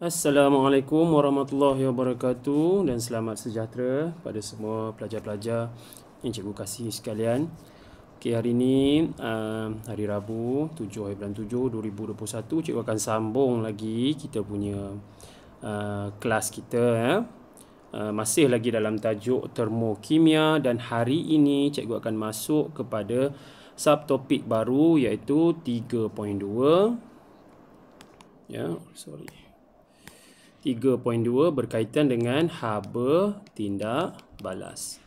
Assalamualaikum warahmatullahi wabarakatuh dan selamat sejahtera pada semua pelajar-pelajar yang cikgu kasih sekalian. Okay, hari ini um, hari Rabu 7 hari bulan 7 2021 cikgu akan sambung lagi kita punya uh, kelas kita ya. uh, masih lagi dalam tajuk termokimia dan hari ini cikgu akan masuk kepada topik baru iaitu 3.2 ya yeah, sorry 3.2 berkaitan dengan haba tindak balas.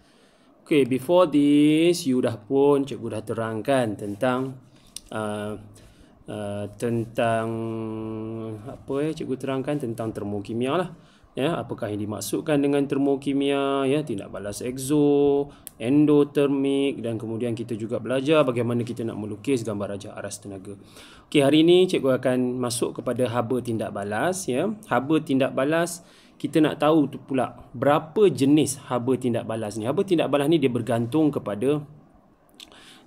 Okay, before this, you dah pun cikgu dah terangkan tentang uh, uh, tentang apa ya cikgu terangkan tentang termokimia lah. Ya, apakah yang dimaksudkan dengan termokimia? Ya, tindak balas exo, endotermik dan kemudian kita juga belajar bagaimana kita nak melukis gambar raja aras tenaga. Okey, hari ini cikgu akan masuk kepada haba tindak balas ya. Haba tindak balas kita nak tahu tu pula berapa jenis haba tindak balas ni. Haba tindak balas ni dia bergantung kepada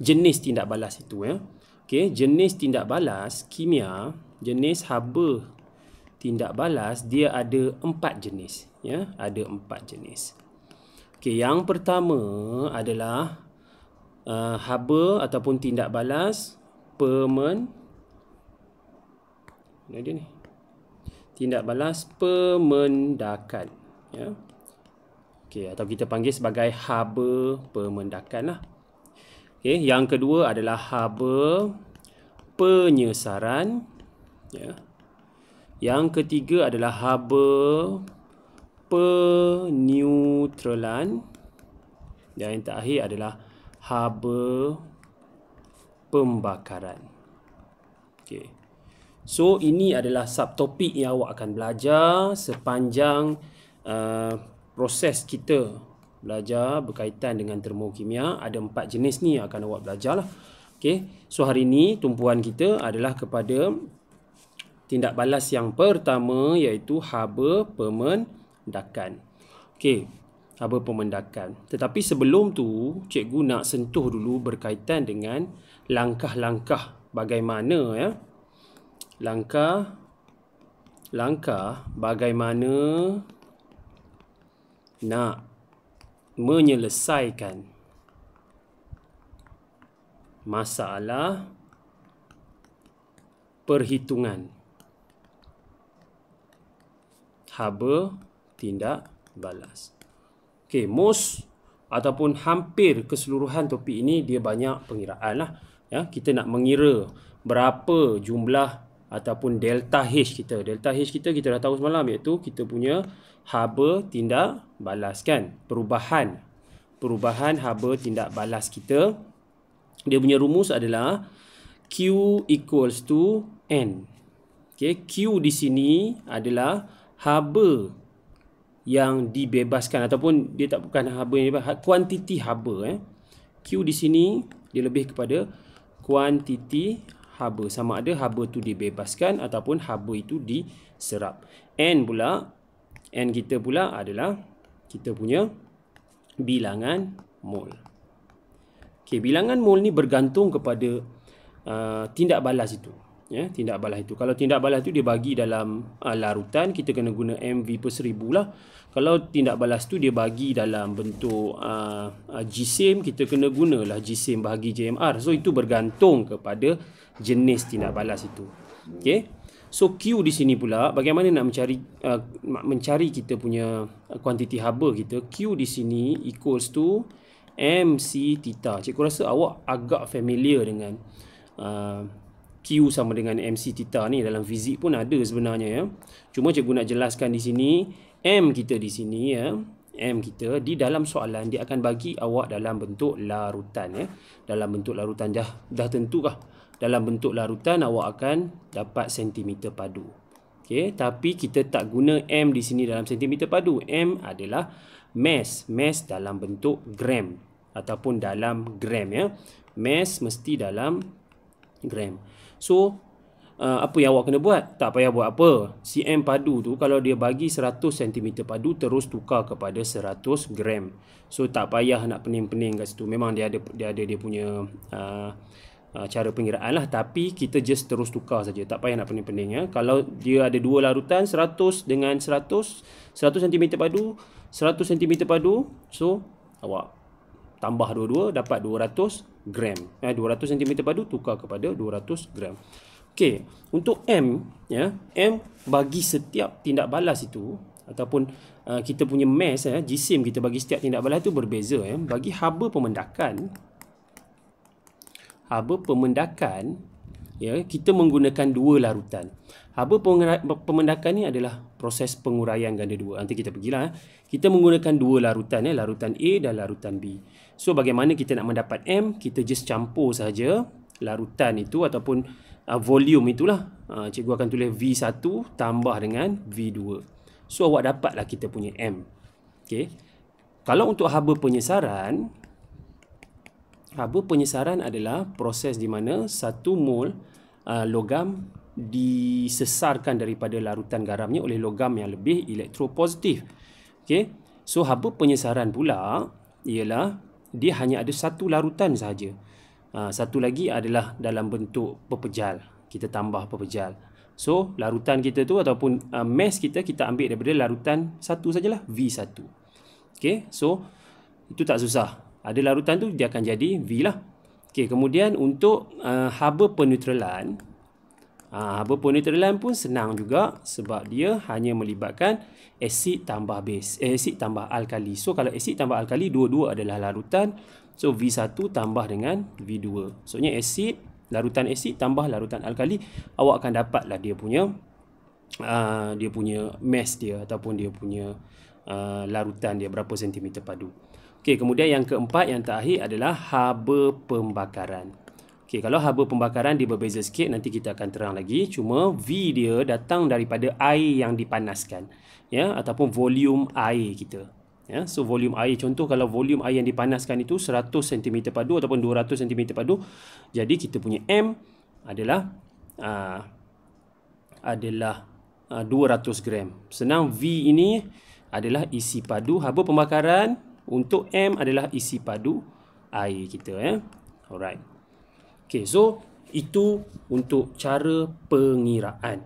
jenis tindak balas itu ya. Okey, jenis tindak balas kimia, jenis haba tindak balas dia ada empat jenis ya ada empat jenis Okey, yang pertama adalah uh, haba ataupun tindak balas permen Ini dia ni. Tindak balas pemendakan, ya. Okey, atau kita panggil sebagai haba lah. Okey, yang kedua adalah haba penyesaran, ya. Yang ketiga adalah haba peneutralan dan yang terakhir adalah haba pembakaran. Okey. So ini adalah subtopik yang awak akan belajar sepanjang uh, proses kita belajar berkaitan dengan termokimia ada empat jenis ni yang akan awak belajar lah. Okey. So hari ini tumpuan kita adalah kepada tindak balas yang pertama iaitu haba pemen Pemendakan. Okey, apa pemendakan. Tetapi sebelum tu, cikgu nak sentuh dulu berkaitan dengan langkah-langkah bagaimana ya. Langkah langkah bagaimana nak menyelesaikan masalah perhitungan haba tindak balas. Okey, most ataupun hampir keseluruhan topik ini dia banyak pengiraan lah. Ya, kita nak mengira berapa jumlah ataupun delta H kita. Delta H kita kita dah tahu semalam iaitu kita punya haba tindak balas kan. Perubahan. Perubahan haba tindak balas kita. Dia punya rumus adalah Q equals to N. Okay, Q di sini adalah haba yang dibebaskan ataupun dia tak bukan haba ni ha, kuantiti haba eh q di sini dia lebih kepada kuantiti haba sama ada haba tu dibebaskan ataupun haba itu diserap n pula n kita pula adalah kita punya bilangan mol okey bilangan mol ni bergantung kepada uh, tindak balas itu ya tindak balas itu kalau tindak balas itu dia bagi dalam uh, larutan kita kena guna mv per seribu lah kalau tindak balas tu dia bagi dalam bentuk uh, uh, gsim kita kena gunalah gsim bahagi jmr so itu bergantung kepada jenis tindak balas itu Okay. so q di sini pula bagaimana nak mencari uh, mencari kita punya kuantiti haba kita q di sini equals to mc theta cikgu rasa awak agak familiar dengan uh, Q sama dengan MC theta ni dalam fizik pun ada sebenarnya ya. Cuma cikgu nak jelaskan di sini M kita di sini ya. M kita di dalam soalan dia akan bagi awak dalam bentuk larutan ya. Dalam bentuk larutan dah dah tentulah. Dalam bentuk larutan awak akan dapat sentimeter padu. Okey, tapi kita tak guna M di sini dalam sentimeter padu. M adalah mass, mass dalam bentuk gram ataupun dalam gram ya. Mass mesti dalam gram. So uh, apa yang awak kena buat? Tak payah buat apa. CM padu tu kalau dia bagi 100 cm padu terus tukar kepada 100 gram. So tak payah nak pening-pening kat situ. Memang dia ada dia ada dia punya uh, uh, cara pengiraan lah tapi kita just terus tukar saja tak payah nak pening-pening ya kalau dia ada dua larutan 100 dengan 100 100 cm padu 100 cm padu so awak tambah dua-dua dapat 200 gram. Eh 200 cm padu tukar kepada 200 gram. Okey, untuk M ya, M bagi setiap tindak balas itu ataupun uh, kita punya mass ya, eh, jisim kita bagi setiap tindak balas itu berbeza ya. Eh. Bagi haba pemendakan haba pemendakan ya kita menggunakan dua larutan haba pemendakan ni adalah proses penguraian ganda dua nanti kita pergilah eh. kita menggunakan dua larutan ya larutan A dan larutan B so bagaimana kita nak mendapat M kita just campur saja larutan itu ataupun uh, volume itulah uh, cikgu akan tulis V1 tambah dengan V2 so awak dapatlah kita punya M Okay? kalau untuk haba penyesaran Haba penyesaran adalah proses di mana satu mol uh, logam disesarkan daripada larutan garamnya oleh logam yang lebih elektropositif. Okey. So haba penyesaran pula ialah dia hanya ada satu larutan sahaja. Uh, satu lagi adalah dalam bentuk pepejal. Kita tambah pepejal. So larutan kita tu ataupun uh, mass kita kita ambil daripada larutan satu sajalah V1. Okey. So itu tak susah ada larutan tu dia akan jadi V lah. Okey, kemudian untuk uh, haba penutralan uh, haba penutralan pun senang juga sebab dia hanya melibatkan asid tambah base, eh, asid tambah alkali. So kalau asid tambah alkali dua-dua adalah larutan. So V1 tambah dengan V2. Maksudnya asid larutan asid tambah larutan alkali awak akan dapatlah dia punya uh, dia punya mass dia ataupun dia punya Uh, larutan dia berapa sentimeter padu. Okey, kemudian yang keempat yang terakhir adalah haba pembakaran. Okey, kalau haba pembakaran dia berbeza sikit nanti kita akan terang lagi. Cuma V dia datang daripada air yang dipanaskan. Ya, ataupun volume air kita. Ya, so volume air contoh kalau volume air yang dipanaskan itu 100 cm padu ataupun 200 cm padu, jadi kita punya M adalah uh, adalah uh, 200 gram. Senang V ini adalah isi padu haba pembakaran untuk M adalah isi padu air kita ya. Eh? Alright. Okay, so itu untuk cara pengiraan.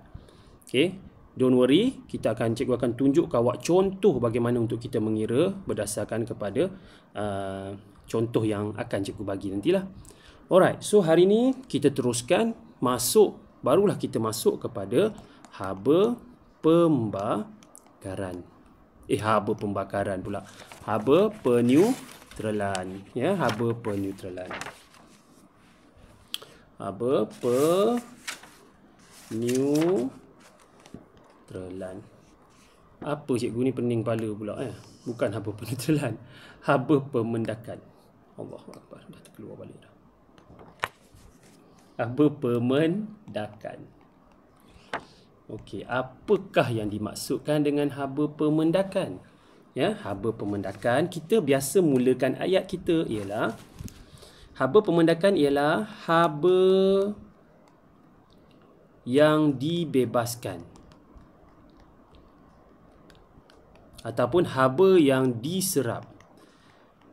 Okay, don't worry. Kita akan cikgu akan tunjuk kawak contoh bagaimana untuk kita mengira berdasarkan kepada uh, contoh yang akan cikgu bagi nantilah. Alright, so hari ini kita teruskan masuk, barulah kita masuk kepada haba pembakaran eh haba pembakaran pula haba penutralan ya haba penutralan haba pe apa cikgu ni pening kepala pula eh bukan haba penutralan haba pemendakan Allahuakbar dah terkeluar balik dah haba pemendakan Okey, apakah yang dimaksudkan dengan haba pemendakan? Ya, haba pemendakan kita biasa mulakan ayat kita ialah haba pemendakan ialah haba yang dibebaskan ataupun haba yang diserap.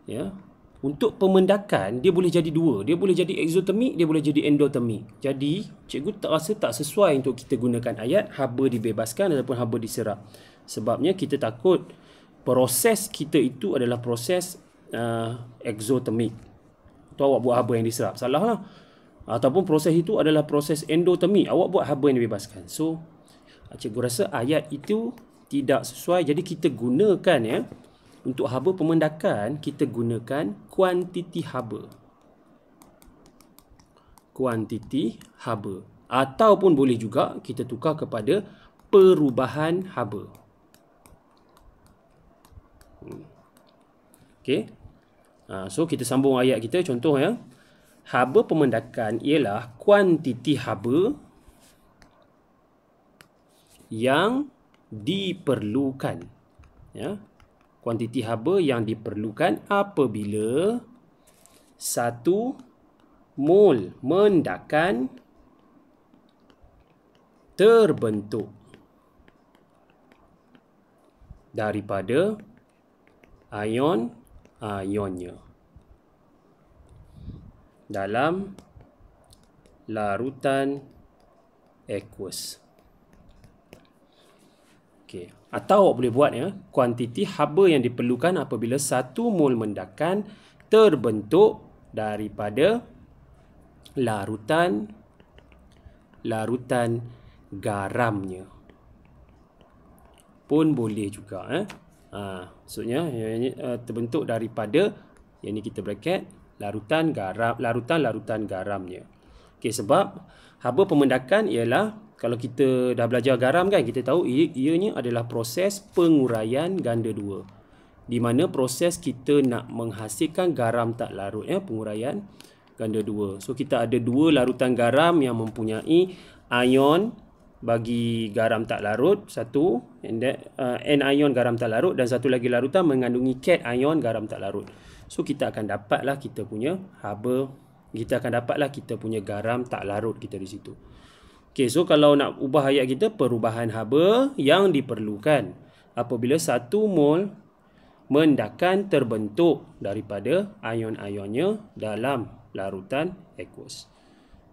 Ya, untuk pemendakan, dia boleh jadi dua. Dia boleh jadi exotermik, dia boleh jadi endotermik. Jadi, cikgu tak rasa tak sesuai untuk kita gunakan ayat haba dibebaskan ataupun haba diserap. Sebabnya kita takut proses kita itu adalah proses uh, exotermik. Itu awak buat haba yang diserap. Salah lah. Ataupun proses itu adalah proses endotermik. Awak buat haba yang dibebaskan. So, cikgu rasa ayat itu tidak sesuai. Jadi, kita gunakan ya. Eh, untuk haba pemendakan, kita gunakan kuantiti haba. Kuantiti haba. Ataupun boleh juga kita tukar kepada perubahan haba. Hmm. Okay. Ha, so, kita sambung ayat kita. Contoh ya. Haba pemendakan ialah kuantiti haba yang diperlukan. Ya kuantiti haba yang diperlukan apabila 1 mol mendakan terbentuk daripada ion-ionnya dalam larutan aqueous. Okay atau awak boleh buat ya kuantiti haba yang diperlukan apabila satu mol mendakan terbentuk daripada larutan larutan garamnya pun boleh juga eh ha, maksudnya yang ini, eh, terbentuk daripada yang ini kita bracket larutan garam larutan larutan garamnya Okay sebab haba pemendakan ialah kalau kita dah belajar garam kan kita tahu ianya adalah proses penguraian ganda dua di mana proses kita nak menghasilkan garam tak larut ya penguraian ganda dua so kita ada dua larutan garam yang mempunyai ion bagi garam tak larut satu and that, uh, anion garam tak larut dan satu lagi larutan mengandungi cation garam tak larut so kita akan dapatlah kita punya haba kita akan dapatlah kita punya garam tak larut kita di situ Okey, so kalau nak ubah ayat kita, perubahan haba yang diperlukan apabila satu mol mendakan terbentuk daripada ion-ionnya dalam larutan aqueous.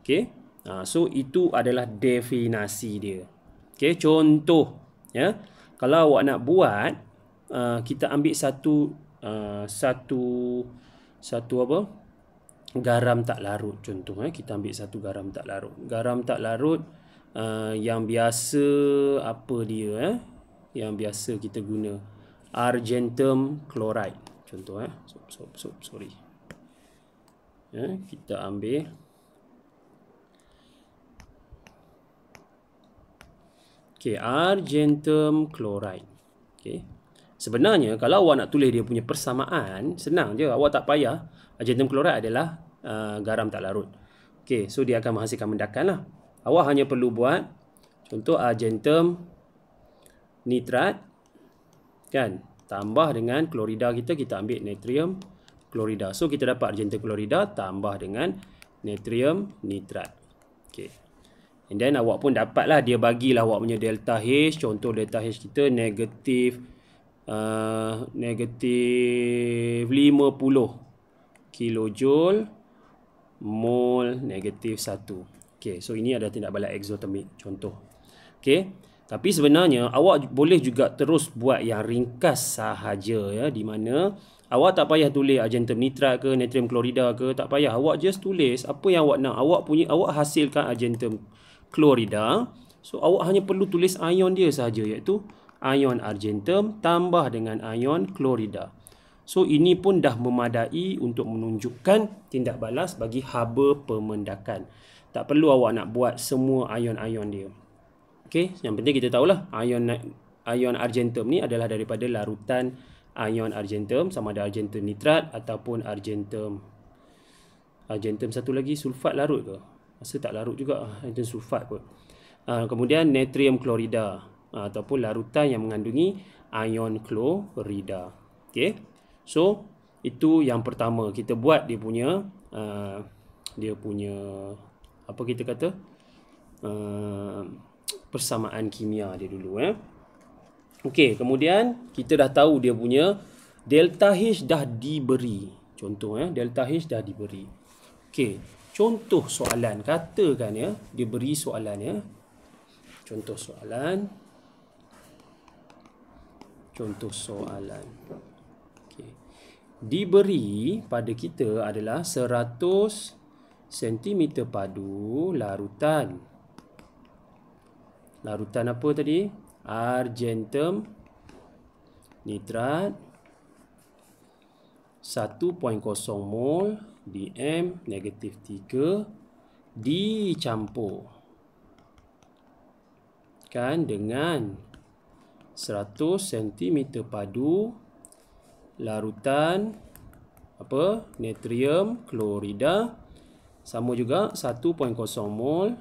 Okay, uh, ha, so itu adalah definasi dia. Okay contoh, ya, kalau awak nak buat, uh, kita ambil satu, uh, satu, satu apa, garam tak larut contoh eh kita ambil satu garam tak larut garam tak larut uh, yang biasa apa dia eh yang biasa kita guna argentum chloride contoh eh so, so, so, sorry eh kita ambil Okay, argentum chloride okey sebenarnya kalau awak nak tulis dia punya persamaan senang je awak tak payah argentum chloride adalah uh, garam tak larut. Okey, so dia akan menghasilkan mendakan lah. Awak hanya perlu buat contoh argentum nitrat kan tambah dengan klorida kita kita ambil natrium klorida. So kita dapat argentum klorida tambah dengan natrium nitrat. Okey. And then awak pun dapatlah dia bagilah awak punya delta H contoh delta H kita negatif uh, negatif 50 kilojoule mol negatif 1. Okey, so ini ada tindak balas eksotermik contoh. Okey. Tapi sebenarnya awak boleh juga terus buat yang ringkas sahaja ya di mana awak tak payah tulis argentum nitrat ke natrium klorida ke tak payah awak just tulis apa yang awak nak awak punya awak hasilkan argentum klorida so awak hanya perlu tulis ion dia sahaja iaitu ion argentum tambah dengan ion klorida So ini pun dah memadai untuk menunjukkan tindak balas bagi haba pemendakan. Tak perlu awak nak buat semua ion-ion dia. Okey, yang penting kita tahulah ion ion argentum ni adalah daripada larutan ion argentum sama ada argentum nitrat ataupun argentum argentum satu lagi sulfat larut ke? Rasa tak larut juga ah, argentum sulfat kot. Ah, kemudian natrium klorida ah, ataupun larutan yang mengandungi ion klorida. Okey. So itu yang pertama kita buat dia punya uh, dia punya apa kita kata uh, persamaan kimia dia dulu eh. Okey, kemudian kita dah tahu dia punya delta H dah diberi. Contoh eh, delta H dah diberi. Okey, contoh soalan katakan ya, dia beri soalan ya. Contoh soalan. Contoh soalan. Contoh soalan diberi pada kita adalah 100 cm padu larutan. Larutan apa tadi? Argentum nitrat 1.0 mol DM negatif 3 dicampur kan dengan 100 cm padu larutan apa natrium klorida sama juga 1.0 mol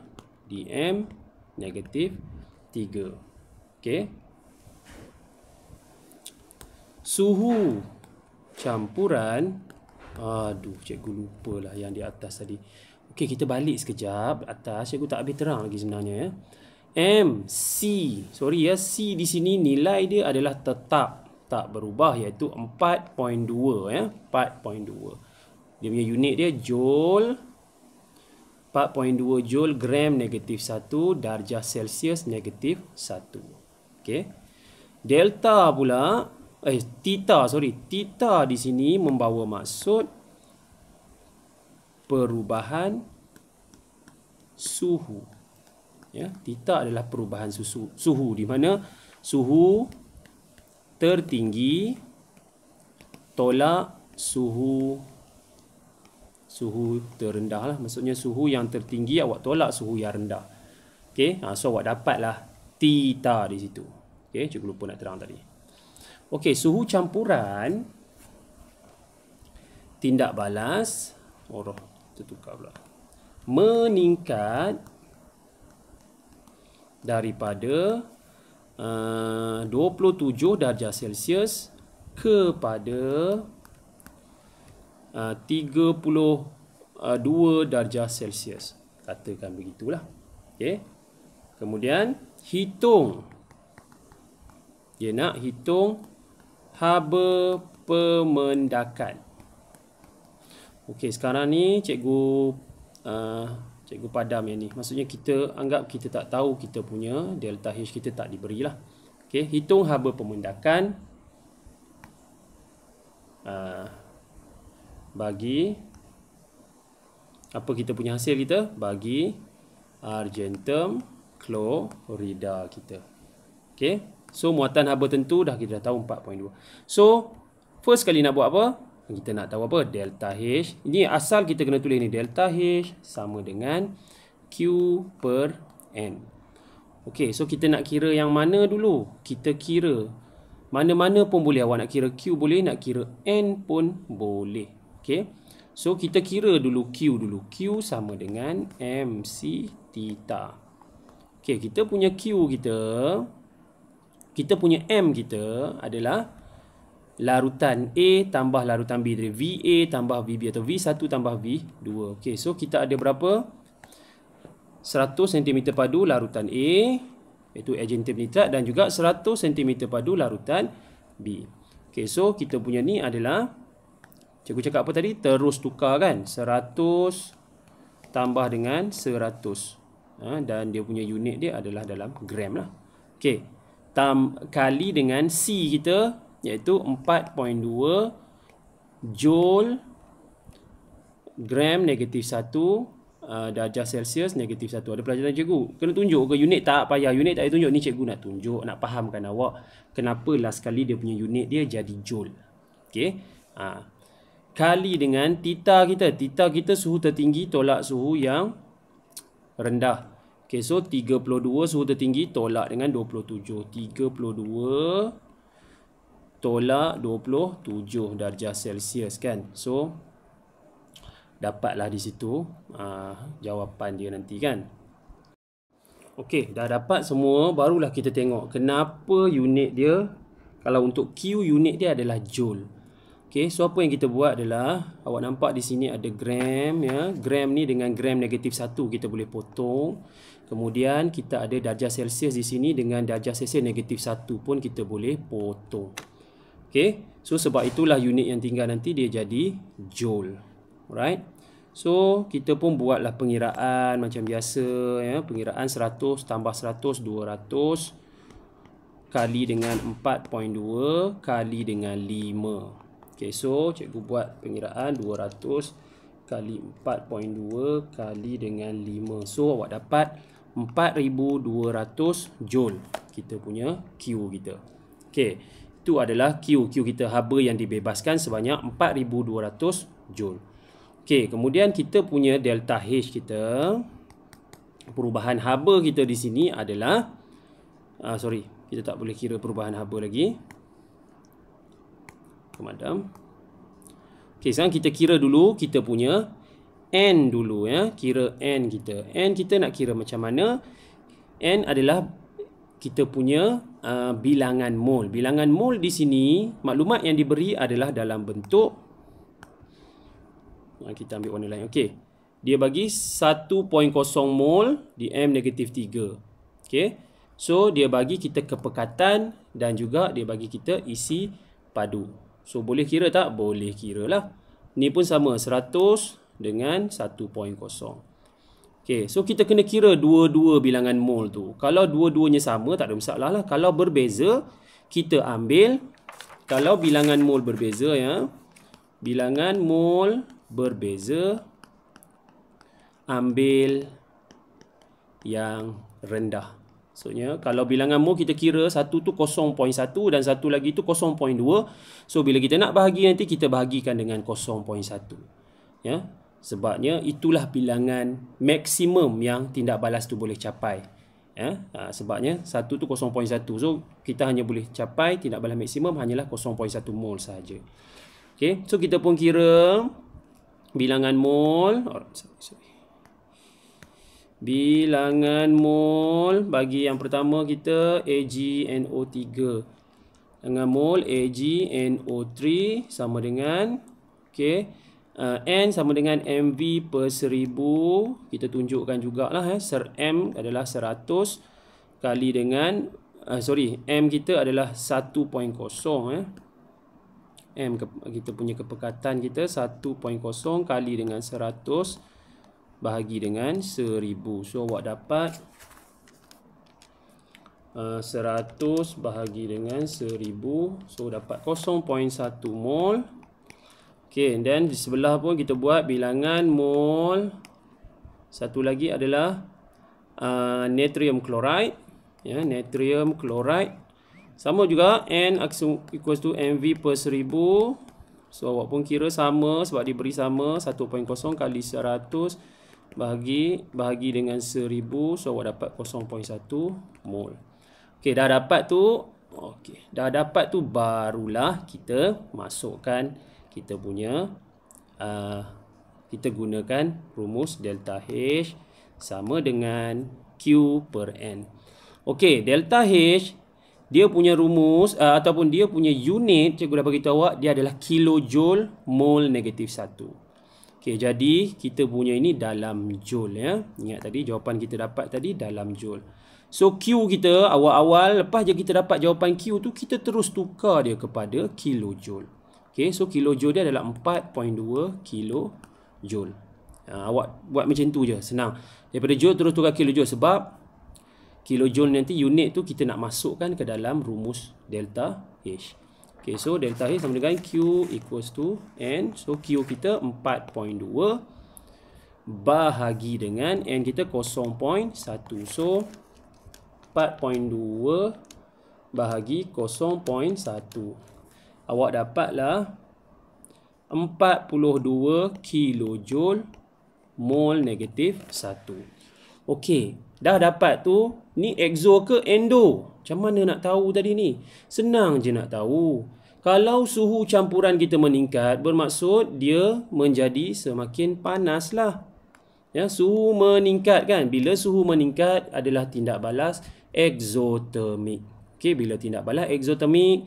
dm negatif 3 okey suhu campuran aduh cikgu lah yang di atas tadi okey kita balik sekejap atas cikgu tak habis terang lagi sebenarnya ya MC sorry ya C di sini nilai dia adalah tetap tak berubah iaitu 4.2 ya 4.2 dia punya unit dia joule 4.2 joule gram negatif 1 darjah celsius negatif 1 okey delta pula eh tita sorry tita di sini membawa maksud perubahan suhu ya tita adalah perubahan susu, suhu di mana suhu tertinggi tolak suhu suhu terendah lah. Maksudnya suhu yang tertinggi awak tolak suhu yang rendah. Okay, ha, so awak dapatlah tita di situ. Okay, cikgu lupa nak terang tadi. Okay, suhu campuran tindak balas oh, tertukar pula meningkat daripada 27 eh, darjah Celsius kepada 32 eh, darjah Celsius. Katakan begitulah. Okey. Kemudian hitung dia nak hitung haba pemendakan. Okey, sekarang ni cikgu uh, cikgu padam yang ni maksudnya kita anggap kita tak tahu kita punya delta H kita tak diberilah Okay, hitung haba pemendakan uh, bagi apa kita punya hasil kita bagi argentum klorida kita Okay, so muatan haba tentu dah kita dah tahu 4.2 so first kali nak buat apa kita nak tahu apa delta H ini asal kita kena tulis ni delta H sama dengan Q per N ok so kita nak kira yang mana dulu kita kira mana-mana pun boleh awak nak kira Q boleh nak kira N pun boleh ok so kita kira dulu Q dulu Q sama dengan MC theta ok kita punya Q kita kita punya M kita adalah larutan A tambah larutan B. Jadi VA tambah VB atau V1 tambah V2. Okey, so kita ada berapa? 100 cm padu larutan A. Iaitu agentif nitrat dan juga 100 cm padu larutan B. Okey, so kita punya ni adalah... Cikgu cakap apa tadi? Terus tukar kan? 100 tambah dengan 100. Ha, dan dia punya unit dia adalah dalam gram lah. Okey. tam Kali dengan C kita iaitu 4.2 joule gram negatif 1 uh, darjah celsius negatif 1 ada pelajaran cikgu kena tunjuk ke unit tak payah unit tak payah tunjuk ni cikgu nak tunjuk nak fahamkan awak kenapa last kali dia punya unit dia jadi joule ok ha. kali dengan tita kita tita kita suhu tertinggi tolak suhu yang rendah ok so 32 suhu tertinggi tolak dengan 27 32 tolak 27 darjah Celsius kan. So dapatlah di situ uh, jawapan dia nanti kan. Okey, dah dapat semua barulah kita tengok kenapa unit dia kalau untuk Q unit dia adalah joule. Okey, so apa yang kita buat adalah awak nampak di sini ada gram ya. Gram ni dengan gram negatif 1 kita boleh potong. Kemudian kita ada darjah Celsius di sini dengan darjah Celsius negatif 1 pun kita boleh potong. Okay. So, sebab itulah unit yang tinggal nanti dia jadi joule. Alright. So, kita pun buatlah pengiraan macam biasa. Ya. Pengiraan 100 tambah 100, 200 kali dengan 4.2 kali dengan 5. Okay, so cikgu buat pengiraan 200 kali 4.2 kali dengan 5. So, awak dapat 4200 joule kita punya Q kita. Okay. Itu adalah Q. Q kita haba yang dibebaskan sebanyak 4200 Joule. Okey, kemudian kita punya delta H kita. Perubahan haba kita di sini adalah. Uh, sorry, kita tak boleh kira perubahan haba lagi. Kemadam. Okey, sekarang kita kira dulu kita punya N dulu. ya, Kira N kita. N kita nak kira macam mana? N adalah kita punya uh, bilangan mol. Bilangan mol di sini, maklumat yang diberi adalah dalam bentuk ah, kita ambil warna lain. Okey. Dia bagi 1.0 mol di M negatif 3. Okey. So, dia bagi kita kepekatan dan juga dia bagi kita isi padu. So, boleh kira tak? Boleh kira lah. Ini pun sama. 100 dengan 1.0. Okay, so kita kena kira dua-dua bilangan mol tu. Kalau dua-duanya sama, tak ada masalah lah. Kalau berbeza, kita ambil. Kalau bilangan mol berbeza, ya. Bilangan mol berbeza. Ambil yang rendah. Maksudnya, kalau bilangan mol kita kira satu tu 0.1 dan satu lagi tu 0.2. So, bila kita nak bahagi nanti, kita bahagikan dengan 0.1. Ya sebabnya itulah bilangan maksimum yang tindak balas tu boleh capai eh? ha, sebabnya 1 tu 0.1 so kita hanya boleh capai tindak balas maksimum hanyalah 0.1 mol sahaja ok so kita pun kira bilangan mol bilangan mol bagi yang pertama kita AgNO3 dengan mol AgNO3 sama dengan okay, uh, N sama dengan MV per seribu Kita tunjukkan juga lah eh. Ser M adalah seratus Kali dengan uh, Sorry, M kita adalah 1.0 eh. M ke, kita punya kepekatan kita 1.0 kali dengan seratus Bahagi dengan seribu So awak dapat Uh, bahagi dengan seribu So dapat 0.1 mol Okey, then di sebelah pun kita buat bilangan mol. Satu lagi adalah uh, natrium chloride. Ya, yeah, natrium chloride. Sama juga N equals to MV per seribu. So, awak pun kira sama sebab diberi sama 1.0 kali 100 bahagi bahagi dengan 1000. So, awak dapat 0.1 mol. Okey, dah dapat tu. Okey, dah dapat tu barulah kita masukkan kita punya uh, kita gunakan rumus delta H sama dengan Q per N. Okey, delta H dia punya rumus uh, ataupun dia punya unit cikgu dah beritahu awak dia adalah kilojoule mol negatif satu. Okey, jadi kita punya ini dalam joule ya. Ingat tadi jawapan kita dapat tadi dalam joule. So Q kita awal-awal lepas je kita dapat jawapan Q tu kita terus tukar dia kepada kilojoule. Okay, so kilojoule dia adalah 4.2 kilojoule. Uh, ah, awak buat macam tu je, senang. Daripada joule terus tukar kilojoule sebab kilojoule nanti unit tu kita nak masukkan ke dalam rumus delta H. Okay, so delta H sama dengan Q equals to N. So Q kita 4.2 bahagi dengan N kita 0.1. So 4.2 bahagi awak dapatlah 42 kilojoule mol negatif 1. Okey, dah dapat tu, ni exo ke endo? Macam mana nak tahu tadi ni? Senang je nak tahu. Kalau suhu campuran kita meningkat, bermaksud dia menjadi semakin panas lah. Ya, suhu meningkat kan? Bila suhu meningkat adalah tindak balas exotermik. Okey, bila tindak balas exotermik,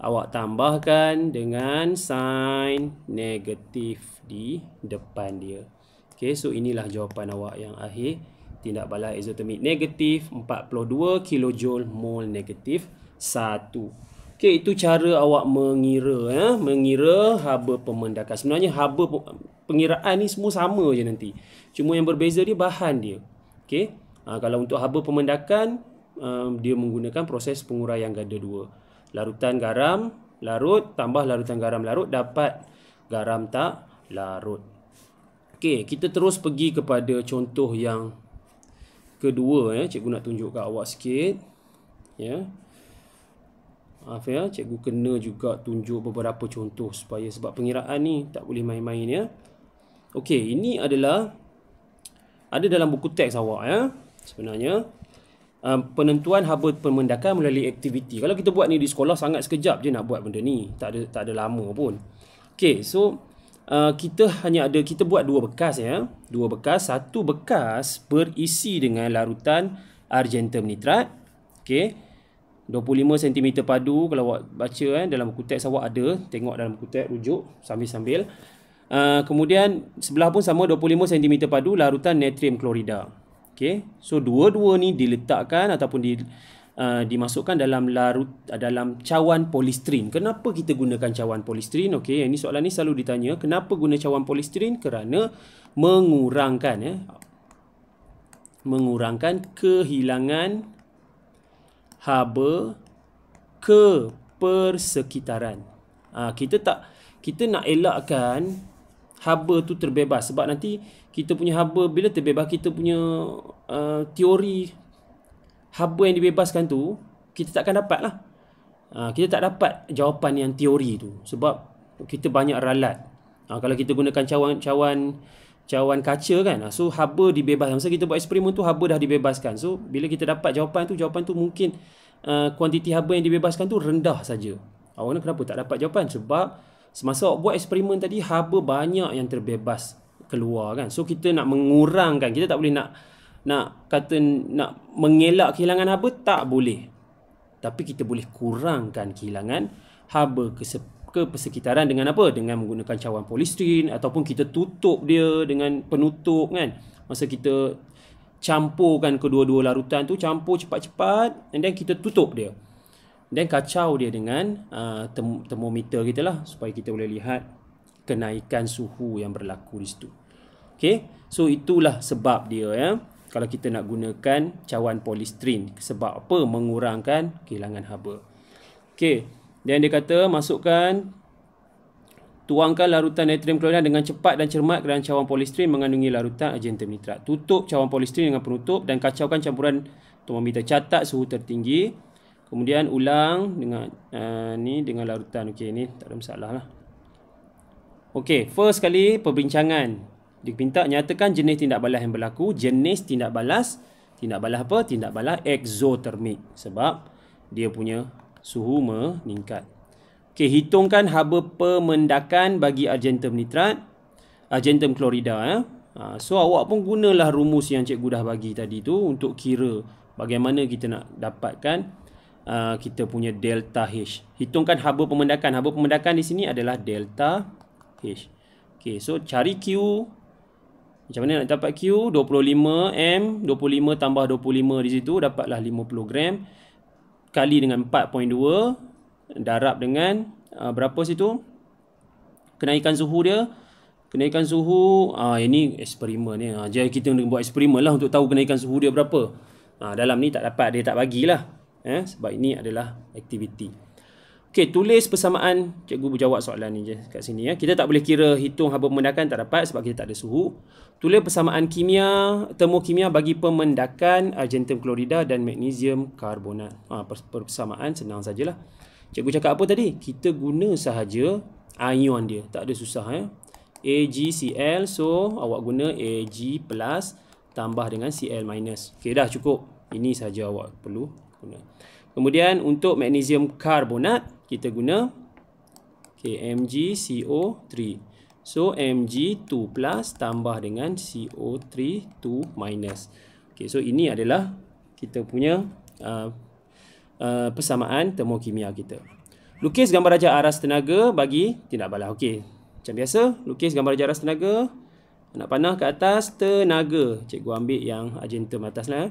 awak tambahkan dengan sign negatif di depan dia. Okay, so inilah jawapan awak yang akhir. Tindak balas isotermik negatif 42 kJ mol negatif 1. Okay, itu cara awak mengira ya, mengira haba pemendakan. Sebenarnya haba pengiraan ni semua sama je nanti. Cuma yang berbeza dia bahan dia. Okay, ha, kalau untuk haba pemendakan, um, dia menggunakan proses penguraian ganda 2 larutan garam larut tambah larutan garam larut dapat garam tak larut. Okey, kita terus pergi kepada contoh yang kedua ya. Cikgu nak tunjuk kat awak sikit. Ya. Maaf ya, cikgu kena juga tunjuk beberapa contoh supaya sebab pengiraan ni tak boleh main-main ya. Okey, ini adalah ada dalam buku teks awak ya. Sebenarnya Um, penentuan haba pemendakan melalui aktiviti. Kalau kita buat ni di sekolah sangat sekejap je nak buat benda ni. Tak ada tak ada lama pun. Okey, so uh, kita hanya ada kita buat dua bekas ya. Dua bekas, satu bekas berisi dengan larutan argentum nitrat. Okey. 25 cm padu kalau awak baca eh, dalam buku teks awak ada, tengok dalam buku teks rujuk sambil-sambil. Uh, kemudian sebelah pun sama 25 cm padu larutan natrium klorida. Okay. So dua-dua ni diletakkan ataupun di uh, dimasukkan dalam larut uh, dalam cawan polistrin. Kenapa kita gunakan cawan polistrin? Okay, ini soalan ni selalu ditanya, kenapa guna cawan polistrin? Kerana mengurangkan eh mengurangkan kehilangan haba ke persekitaran. Ah, kita tak kita nak elakkan haba tu terbebas sebab nanti kita punya haba bila terbebas kita punya uh, teori haba yang dibebaskan tu kita takkan dapat lah uh, kita tak dapat jawapan yang teori tu sebab kita banyak ralat uh, kalau kita gunakan cawan-cawan cawan kaca kan uh, so haba dibebaskan masa kita buat eksperimen tu haba dah dibebaskan so bila kita dapat jawapan tu jawapan tu mungkin uh, kuantiti haba yang dibebaskan tu rendah saja awak kenapa tak dapat jawapan sebab semasa awak buat eksperimen tadi haba banyak yang terbebas keluar kan so kita nak mengurangkan kita tak boleh nak nak kata nak mengelak kehilangan haba tak boleh tapi kita boleh kurangkan kehilangan haba ke ke persekitaran dengan apa dengan menggunakan cawan polistrin ataupun kita tutup dia dengan penutup kan masa kita campurkan kedua-dua larutan tu campur cepat-cepat and then kita tutup dia dan kacau dia dengan uh, termometer kita lah supaya kita boleh lihat kenaikan suhu yang berlaku di situ. Okay, so itulah sebab dia ya. Kalau kita nak gunakan cawan polistrin sebab apa mengurangkan kehilangan haba. Okay, dan dia kata masukkan Tuangkan larutan natrium klorida dengan cepat dan cermat ke dalam cawan polistrin mengandungi larutan agen terminitrat. Tutup cawan polistrin dengan penutup dan kacaukan campuran termometer catat suhu tertinggi. Kemudian ulang dengan uh, ni dengan larutan. Okey ni tak ada masalah lah. Okey, first sekali perbincangan. Diminta nyatakan jenis tindak balas yang berlaku. Jenis tindak balas, tindak balas apa? Tindak balas exothermic. Sebab dia punya suhu meningkat. Okey, hitungkan haba pemendakan bagi argentum nitrat, argentum klorida. Eh. So, awak pun gunalah rumus yang cikgu dah bagi tadi tu untuk kira bagaimana kita nak dapatkan Uh, kita punya delta H Hitungkan haba pemendakan Haba pemendakan di sini adalah delta H Okay, so cari Q. Macam mana nak dapat Q? 25M, 25 tambah 25 di situ, dapatlah 50 gram. Kali dengan 4.2. Darab dengan uh, berapa situ? Kenaikan suhu dia. Kenaikan suhu, uh, ini eksperimen ni. Uh, ah, jadi kita buat eksperimen lah untuk tahu kenaikan suhu dia berapa. Uh, dalam ni tak dapat, dia tak bagilah. Eh, sebab ini adalah aktiviti. Okey, tulis persamaan. Cikgu berjawab soalan ni je kat sini ya. Kita tak boleh kira hitung haba pemendakan tak dapat sebab kita tak ada suhu. Tulis persamaan kimia, temu kimia bagi pemendakan argentum klorida dan magnesium karbonat. ha, persamaan senang sajalah. Cikgu cakap apa tadi? Kita guna sahaja ion dia. Tak ada susah ya. AgCl so awak guna Ag plus tambah dengan Cl minus. Okey dah cukup. Ini sahaja awak perlu guna. Kemudian untuk magnesium karbonat, kita guna okay, Mg 3 So Mg2 plus tambah dengan CO3 2 minus okay, So ini adalah kita punya uh, uh, persamaan termokimia kita Lukis gambar raja aras tenaga bagi tindak balas okay. Macam biasa, lukis gambar raja aras tenaga Nak panah ke atas, tenaga Cikgu ambil yang agentum atas lah eh.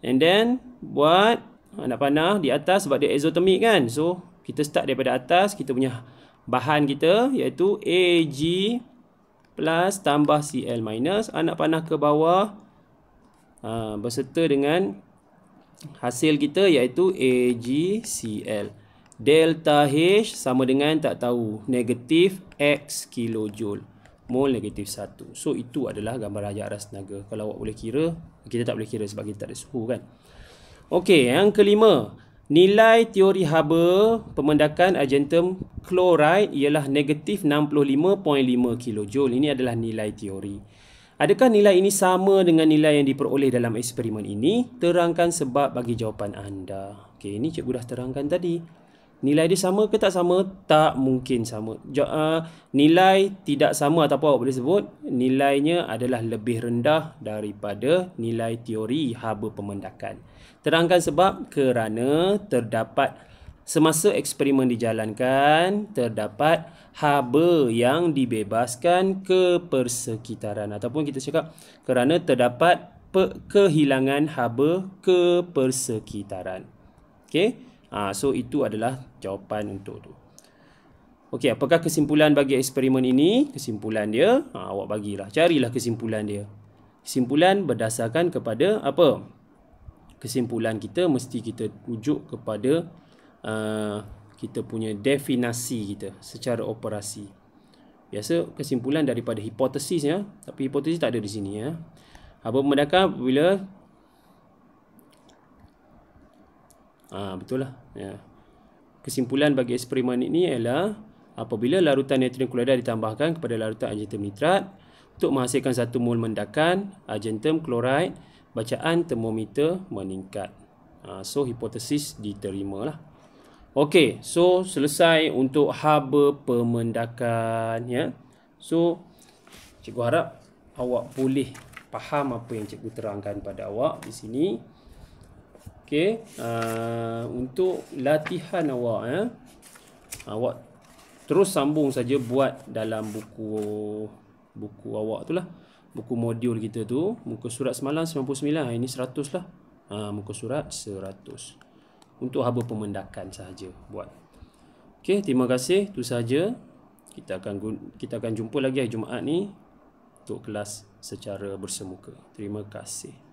And then, buat anak panah di atas sebab dia exotermik kan So, kita start daripada atas, kita punya bahan kita iaitu AG plus tambah CL minus anak panah ke bawah uh, berserta dengan hasil kita iaitu AGCL. Delta H sama dengan tak tahu negatif X kilojoule. mol negatif 1. So itu adalah gambar rajak aras tenaga. Kalau awak boleh kira, kita tak boleh kira sebab kita tak ada suhu kan. Okey, yang kelima. Nilai teori haba pemendakan agentum chloride ialah negatif 65.5 kJ. Ini adalah nilai teori. Adakah nilai ini sama dengan nilai yang diperoleh dalam eksperimen ini? Terangkan sebab bagi jawapan anda. Okey, ini cikgu dah terangkan tadi. Nilai dia sama ke tak sama? Tak mungkin sama. Jo- uh, ah, nilai tidak sama atau apa boleh sebut, nilainya adalah lebih rendah daripada nilai teori haba pemendakan. Terangkan sebab kerana terdapat semasa eksperimen dijalankan terdapat haba yang dibebaskan ke persekitaran ataupun kita cakap kerana terdapat kehilangan haba ke persekitaran. Okay, ha, so itu adalah jawapan untuk tu. Okay, apakah kesimpulan bagi eksperimen ini? Kesimpulan dia, ha, awak bagilah, carilah kesimpulan dia. Kesimpulan berdasarkan kepada apa? kesimpulan kita mesti kita rujuk kepada uh, kita punya definasi kita secara operasi. Biasa kesimpulan daripada hipotesis ya, tapi hipotesis tak ada di sini ya. Apa membedakan bila Ah ha, betul lah ya. Kesimpulan bagi eksperimen ini ialah apabila larutan natrium klorida ditambahkan kepada larutan argentum nitrat untuk menghasilkan satu mol mendakan argentum klorida bacaan termometer meningkat. Uh, so hipotesis diterima lah. Okay, so selesai untuk haba pemendakan ya. So cikgu harap awak boleh faham apa yang cikgu terangkan pada awak di sini. Okay, uh, ha, untuk latihan awak ya. Awak terus sambung saja buat dalam buku buku awak tu lah buku modul kita tu muka surat semalam 99 hari ni 100 lah ha, muka surat 100 untuk haba pemendakan sahaja buat ok terima kasih tu sahaja kita akan kita akan jumpa lagi hari Jumaat ni untuk kelas secara bersemuka terima kasih